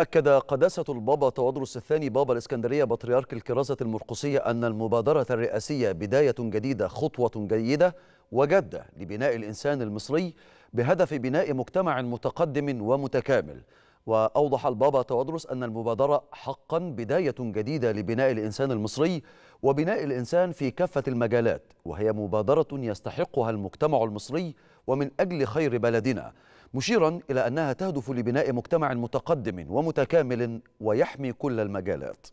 أكد قداسة البابا تواضروس الثاني بابا الإسكندرية بطريرك الكرازة المرقسية أن المبادرة الرئاسية بداية جديدة خطوة جيدة وجادة لبناء الإنسان المصري بهدف بناء مجتمع متقدم ومتكامل وأوضح البابا تواضروس أن المبادرة حقا بداية جديدة لبناء الإنسان المصري وبناء الإنسان في كافة المجالات وهي مبادرة يستحقها المجتمع المصري ومن أجل خير بلدنا مشيرا إلى أنها تهدف لبناء مجتمع متقدم ومتكامل ويحمي كل المجالات